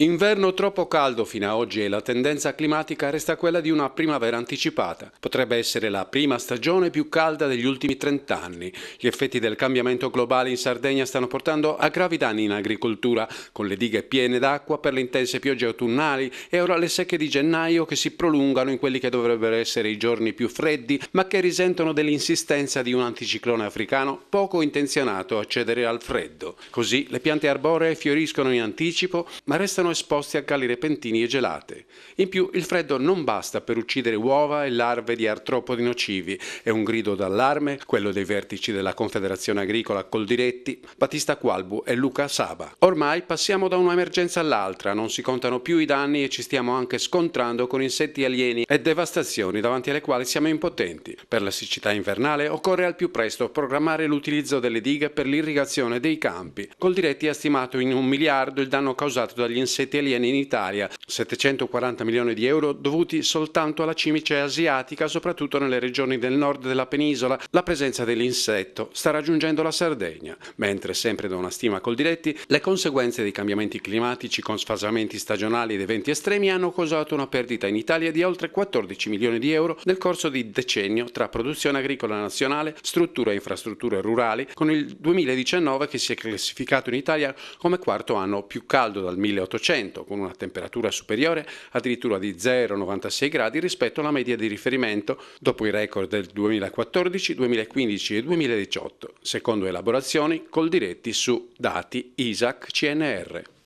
Inverno troppo caldo fino a oggi e la tendenza climatica resta quella di una primavera anticipata. Potrebbe essere la prima stagione più calda degli ultimi 30 anni. Gli effetti del cambiamento globale in Sardegna stanno portando a gravi danni in agricoltura, con le dighe piene d'acqua per le intense piogge autunnali e ora le secche di gennaio che si prolungano in quelli che dovrebbero essere i giorni più freddi, ma che risentono dell'insistenza di un anticiclone africano poco intenzionato a cedere al freddo. Così le piante arboree fioriscono in anticipo, ma restano sono esposti a calli repentini e gelate. In più il freddo non basta per uccidere uova e larve di artropodi nocivi. È un grido d'allarme quello dei vertici della Confederazione Agricola Coldiretti, Battista Qualbu e Luca Saba. Ormai passiamo da un'emergenza all'altra, non si contano più i danni e ci stiamo anche scontrando con insetti alieni e devastazioni davanti alle quali siamo impotenti. Per la siccità invernale occorre al più presto programmare l'utilizzo delle dighe per l'irrigazione dei campi. Coldiretti ha stimato in un miliardo il danno causato dagli insetti sette in Italia, 740 milioni di euro dovuti soltanto alla cimice asiatica, soprattutto nelle regioni del nord della penisola. La presenza dell'insetto sta raggiungendo la Sardegna, mentre sempre da una stima col diretti, le conseguenze dei cambiamenti climatici con sfasamenti stagionali ed eventi estremi hanno causato una perdita in Italia di oltre 14 milioni di euro nel corso di decennio tra produzione agricola nazionale, strutture e infrastrutture rurali, con il 2019 che si è classificato in Italia come quarto anno più caldo dal 1800 2%, con una temperatura superiore addirittura di 0,96 gradi rispetto alla media di riferimento dopo i record del 2014, 2015 e 2018, secondo elaborazioni col diretti su dati ISAC-CNR.